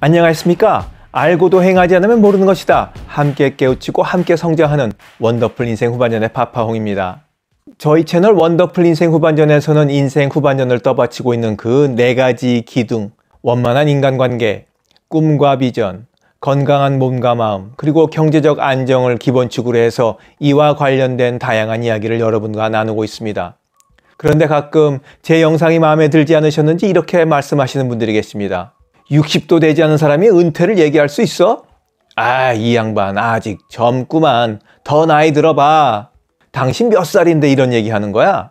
안녕하십니까? 알고도 행하지 않으면 모르는 것이다. 함께 깨우치고 함께 성장하는 원더풀 인생 후반전의 파파홍입니다. 저희 채널 원더풀 인생 후반전에서는 인생 후반전을 떠받치고 있는 그 네 가지 기둥, 원만한 인간관계, 꿈과 비전, 건강한 몸과 마음, 그리고 경제적 안정을 기본축으로 해서 이와 관련된 다양한 이야기를 여러분과 나누고 있습니다. 그런데 가끔 제 영상이 마음에 들지 않으셨는지 이렇게 말씀하시는 분들이 계십니다. 60도 되지 않은 사람이 은퇴를 얘기할 수 있어? 아, 이 양반 아직 젊구만. 더 나이 들어봐. 당신 몇 살인데 이런 얘기 하는 거야?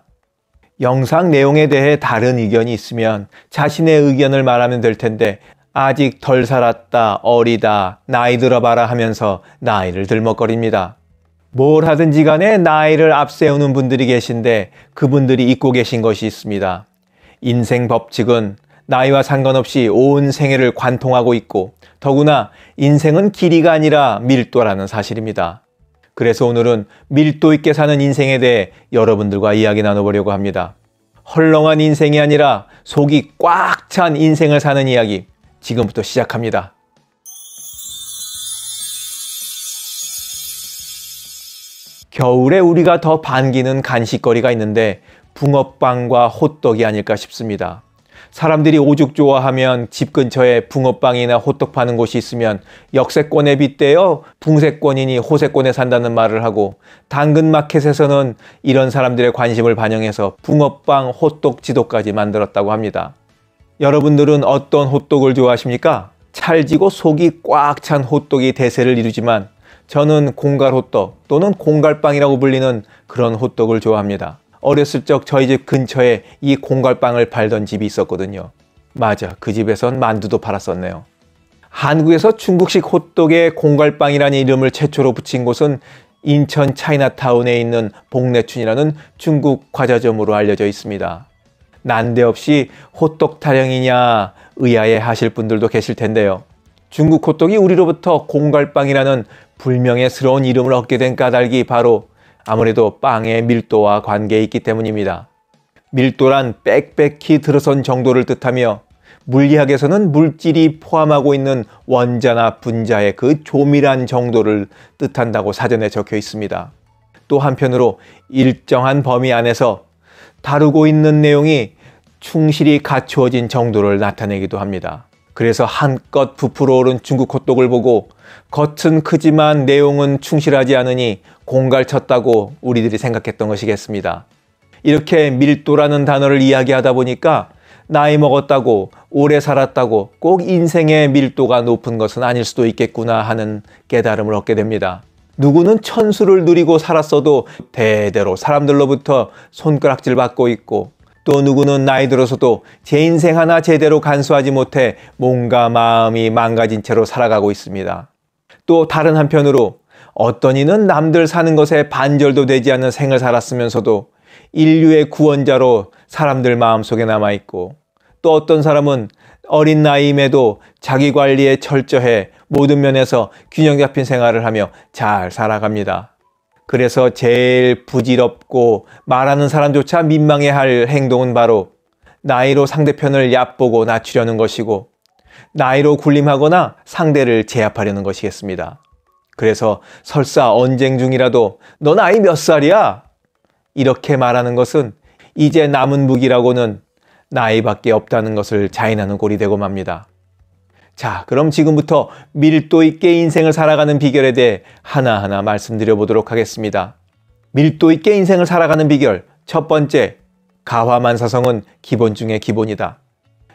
영상 내용에 대해 다른 의견이 있으면 자신의 의견을 말하면 될 텐데 아직 덜 살았다, 어리다, 나이 들어봐라 하면서 나이를 들먹거립니다. 뭘 하든지 간에 나이를 앞세우는 분들이 계신데 그분들이 잊고 계신 것이 있습니다. 인생 법칙은 나이와 상관없이 온 생애를 관통하고 있고 더구나 인생은 길이가 아니라 밀도라는 사실입니다. 그래서 오늘은 밀도 있게 사는 인생에 대해 여러분들과 이야기 나눠보려고 합니다. 헐렁한 인생이 아니라 속이 꽉 찬 인생을 사는 이야기 지금부터 시작합니다. 겨울에 우리가 더 반기는 간식거리가 있는데 붕어빵과 호떡이 아닐까 싶습니다. 사람들이 오죽 좋아하면 집 근처에 붕어빵이나 호떡 파는 곳이 있으면 역세권에 빗대어 붕세권이니 호세권에 산다는 말을 하고 당근 마켓에서는 이런 사람들의 관심을 반영해서 붕어빵 호떡 지도까지 만들었다고 합니다. 여러분들은 어떤 호떡을 좋아하십니까? 찰지고 속이 꽉 찬 호떡이 대세를 이루지만 저는 공갈호떡 또는 공갈빵이라고 불리는 그런 호떡을 좋아합니다. 어렸을 적 저희 집 근처에 이 공갈빵을 팔던 집이 있었거든요. 맞아, 그 집에선 만두도 팔았었네요. 한국에서 중국식 호떡에 공갈빵이라는 이름을 최초로 붙인 곳은 인천 차이나타운에 있는 복내춘이라는 중국 과자점으로 알려져 있습니다. 난데없이 호떡 타령이냐 의아해 하실 분들도 계실 텐데요. 중국 호떡이 우리로부터 공갈빵이라는 불명예스러운 이름을 얻게 된 까닭이 바로 아무래도 빵의 밀도와 관계에 있기 때문입니다. 밀도란 빽빽히 들어선 정도를 뜻하며 물리학에서는 물질이 포함하고 있는 원자나 분자의 그 조밀한 정도를 뜻한다고 사전에 적혀 있습니다. 또 한편으로 일정한 범위 안에서 다루고 있는 내용이 충실히 갖추어진 정도를 나타내기도 합니다. 그래서 한껏 부풀어 오른 중국 호떡을 보고 겉은 크지만 내용은 충실하지 않으니 공갈쳤다고 우리들이 생각했던 것이겠습니다. 이렇게 밀도라는 단어를 이야기하다 보니까 나이 먹었다고 오래 살았다고 꼭 인생의 밀도가 높은 것은 아닐 수도 있겠구나 하는 깨달음을 얻게 됩니다. 누구는 천수를 누리고 살았어도 대대로 사람들로부터 손가락질 받고 있고 또 누구는 나이 들어서도 제 인생 하나 제대로 간수하지 못해 몸과 마음이 망가진 채로 살아가고 있습니다. 또 다른 한편으로 어떤 이는 남들 사는 것에 반절도 되지 않는 생을 살았으면서도 인류의 구원자로 사람들 마음속에 남아있고 또 어떤 사람은 어린 나이임에도 자기 관리에 철저해 모든 면에서 균형 잡힌 생활을 하며 잘 살아갑니다. 그래서 제일 부질없고 말하는 사람조차 민망해할 행동은 바로 나이로 상대편을 얕보고 낮추려는 것이고 나이로 군림하거나 상대를 제압하려는 것이겠습니다. 그래서 설사 언쟁 중이라도 너 나이 몇 살이야? 이렇게 말하는 것은 이제 남은 무기라고는 나이밖에 없다는 것을 자인하는 꼴이 되고 맙니다. 자, 그럼 지금부터 밀도 있게 인생을 살아가는 비결에 대해 하나하나 말씀드려 보도록 하겠습니다. 밀도 있게 인생을 살아가는 비결 첫 번째, 가화만사성은 기본 중의 기본이다.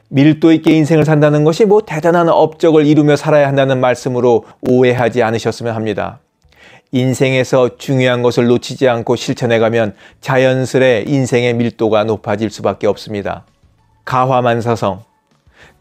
밀도 있게 인생을 산다는 것이 뭐 대단한 업적을 이루며 살아야 한다는 말씀으로 오해하지 않으셨으면 합니다. 인생에서 중요한 것을 놓치지 않고 실천해가면 자연스레 인생의 밀도가 높아질 수밖에 없습니다. 가화만사성,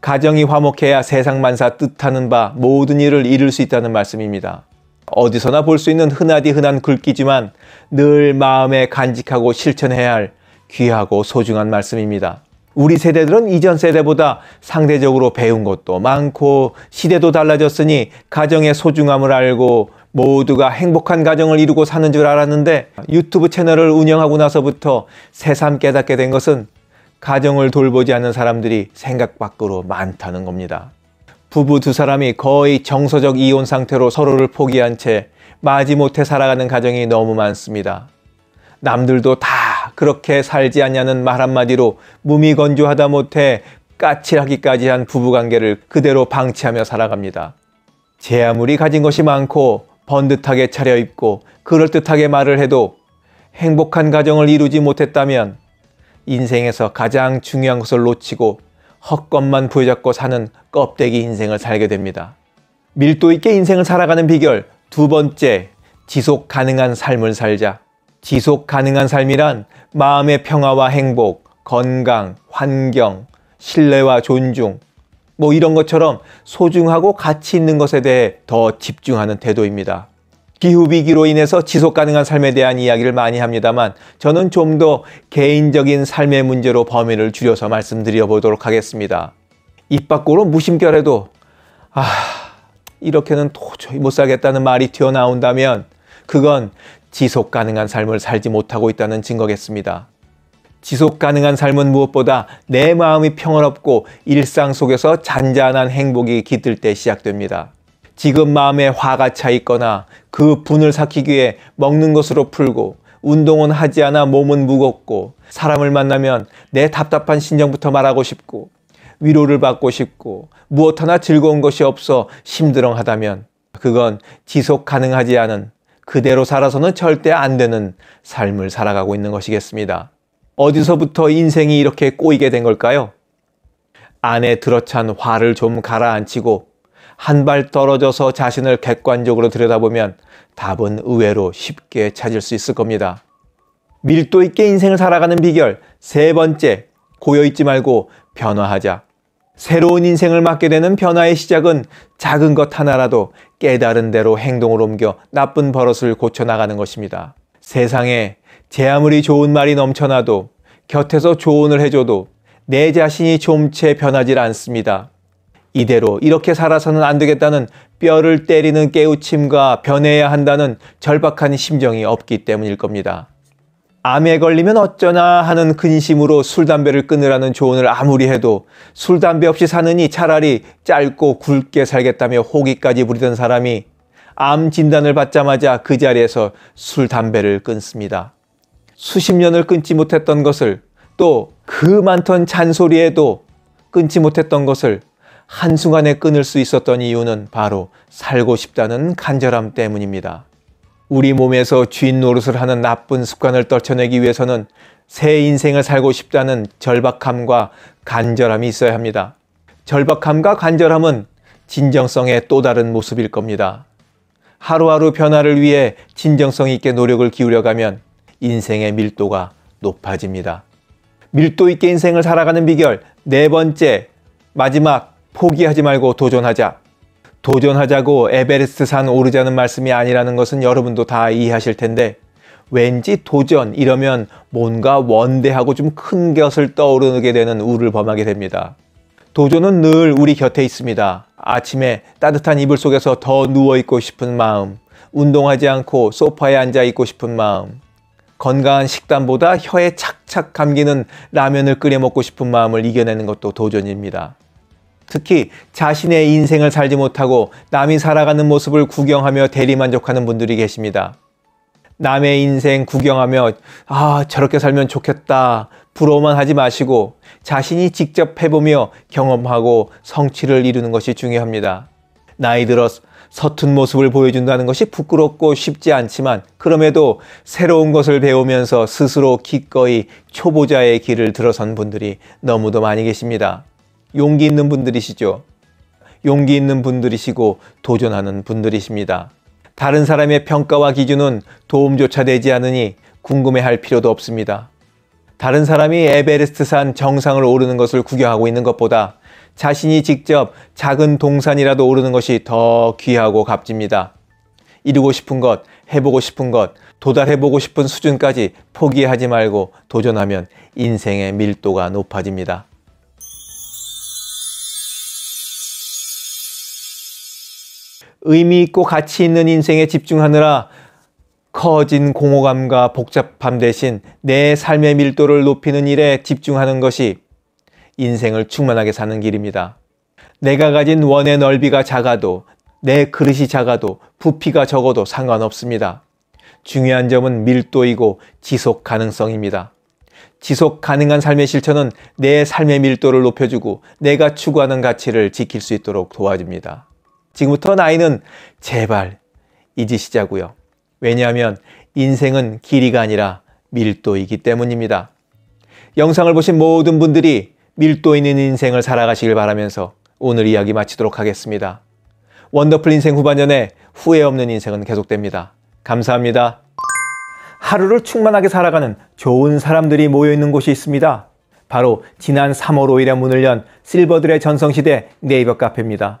가정이 화목해야 세상 만사 뜻하는 바 모든 일을 이룰 수 있다는 말씀입니다. 어디서나 볼 수 있는 흔하디 흔한 글귀지만늘 마음에 간직하고 실천해야 할 귀하고 소중한 말씀입니다. 우리 세대들은 이전 세대보다 상대적으로 배운 것도 많고 시대도 달라졌으니 가정의 소중함을 알고 모두가 행복한 가정을 이루고 사는 줄 알았는데 유튜브 채널을 운영하고 나서부터 새삼 깨닫게 된 것은 가정을 돌보지 않는 사람들이 생각 밖으로 많다는 겁니다. 부부 두 사람이 거의 정서적 이혼 상태로 서로를 포기한 채 마지못해 살아가는 가정이 너무 많습니다. 남들도 다 그렇게 살지 않냐는 말 한마디로 무미건조하다 못해 까칠하기까지 한 부부관계를 그대로 방치하며 살아갑니다. 제 아무리 가진 것이 많고 번듯하게 차려입고 그럴듯하게 말을 해도 행복한 가정을 이루지 못했다면 인생에서 가장 중요한 것을 놓치고 헛것만 부여잡고 사는 껍데기 인생을 살게 됩니다. 밀도 있게 인생을 살아가는 비결 두 번째, 지속 가능한 삶을 살자. 지속 가능한 삶이란 마음의 평화와 행복, 건강, 환경, 신뢰와 존중, 뭐 이런 것처럼 소중하고 가치 있는 것에 대해 더 집중하는 태도입니다. 기후위기로 인해서 지속 가능한 삶에 대한 이야기를 많이 합니다만 저는 좀 더 개인적인 삶의 문제로 범위를 줄여서 말씀드려 보도록 하겠습니다. 입 밖으로 무심결에도 아, 이렇게는 도저히 못 살겠다는 말이 튀어나온다면 그건 지속 가능한 삶을 살지 못하고 있다는 증거겠습니다. 지속 가능한 삶은 무엇보다 내 마음이 평화롭고 일상 속에서 잔잔한 행복이 깃들 때 시작됩니다. 지금 마음에 화가 차 있거나 그 분을 삭히기 위해 먹는 것으로 풀고 운동은 하지 않아 몸은 무겁고 사람을 만나면 내 답답한 심정부터 말하고 싶고 위로를 받고 싶고 무엇 하나 즐거운 것이 없어 심드렁하다면 그건 지속 가능하지 않은 그대로 살아서는 절대 안 되는 삶을 살아가고 있는 것이겠습니다. 어디서부터 인생이 이렇게 꼬이게 된 걸까요? 안에 들어찬 화를 좀 가라앉히고 한발 떨어져서 자신을 객관적으로 들여다보면 답은 의외로 쉽게 찾을 수 있을 겁니다. 밀도 있게 인생을 살아가는 비결 세 번째, 고여있지 말고 변화하자. 새로운 인생을 맞게 되는 변화의 시작은 작은 것 하나라도 깨달은 대로 행동을 옮겨 나쁜 버릇을 고쳐나가는 것입니다. 세상에 제 아무리 좋은 말이 넘쳐나도 곁에서 조언을 해줘도 내 자신이 좀 채 변하질 않습니다. 이대로 이렇게 살아서는 안 되겠다는 뼈를 때리는 깨우침과 변해야 한다는 절박한 심정이 없기 때문일 겁니다. 암에 걸리면 어쩌나 하는 근심으로 술, 담배를 끊으라는 조언을 아무리 해도 술, 담배 없이 사느니 차라리 짧고 굵게 살겠다며 호기까지 부리던 사람이 암 진단을 받자마자 그 자리에서 술, 담배를 끊습니다. 수십 년을 끊지 못했던 것을 또 그 많던 잔소리에도 끊지 못했던 것을 한순간에 끊을 수 있었던 이유는 바로 살고 싶다는 간절함 때문입니다. 우리 몸에서 주인 노릇을 하는 나쁜 습관을 떨쳐내기 위해서는 새 인생을 살고 싶다는 절박함과 간절함이 있어야 합니다. 절박함과 간절함은 진정성의 또 다른 모습일 겁니다. 하루하루 변화를 위해 진정성 있게 노력을 기울여가면 인생의 밀도가 높아집니다. 밀도 있게 인생을 살아가는 비결 네 번째, 마지막 포기하지 말고 도전하자. 도전하자고 에베레스트산 오르자는 말씀이 아니라는 것은 여러분도 다 이해하실 텐데 왠지 도전 이러면 뭔가 원대하고 좀 큰 것을 떠오르게 되는 우를 범하게 됩니다. 도전은 늘 우리 곁에 있습니다. 아침에 따뜻한 이불 속에서 더 누워있고 싶은 마음, 운동하지 않고 소파에 앉아있고 싶은 마음, 건강한 식단보다 혀에 착착 감기는 라면을 끓여 먹고 싶은 마음을 이겨내는 것도 도전입니다. 특히 자신의 인생을 살지 못하고 남이 살아가는 모습을 구경하며 대리만족하는 분들이 계십니다. 남의 인생 구경하며 아, 저렇게 살면 좋겠다. 부러워만 하지 마시고 자신이 직접 해보며 경험하고 성취를 이루는 것이 중요합니다. 나이 들어 서툰 모습을 보여준다는 것이 부끄럽고 쉽지 않지만 그럼에도 새로운 것을 배우면서 스스로 기꺼이 초보자의 길을 들어선 분들이 너무도 많이 계십니다. 용기 있는 분들이시죠. 용기 있는 분들이시고 도전하는 분들이십니다. 다른 사람의 평가와 기준은 도움조차 되지 않으니 궁금해할 필요도 없습니다. 다른 사람이 에베레스트산 정상을 오르는 것을 구경하고 있는 것보다 자신이 직접 작은 동산이라도 오르는 것이 더 귀하고 값집니다. 이루고 싶은 것, 해보고 싶은 것, 도달해보고 싶은 수준까지 포기하지 말고 도전하면 인생의 밀도가 높아집니다. 의미 있고 가치 있는 인생에 집중하느라 커진 공허감과 복잡함 대신 내 삶의 밀도를 높이는 일에 집중하는 것이 인생을 충만하게 사는 길입니다. 내가 가진 원의 넓이가 작아도 내 그릇이 작아도 부피가 적어도 상관없습니다. 중요한 점은 밀도이고 지속 가능성입니다. 지속 가능한 삶의 실천은 내 삶의 밀도를 높여주고 내가 추구하는 가치를 지킬 수 있도록 도와줍니다. 지금부터 나이는 제발 잊으시자고요. 왜냐하면 인생은 길이가 아니라 밀도이기 때문입니다. 영상을 보신 모든 분들이 밀도 있는 인생을 살아가시길 바라면서 오늘 이야기 마치도록 하겠습니다. 원더풀 인생 후반년에 후회 없는 인생은 계속됩니다. 감사합니다. 하루를 충만하게 살아가는 좋은 사람들이 모여있는 곳이 있습니다. 바로 지난 3월 5일에 문을 연 실버들의 전성시대 네이버 카페입니다.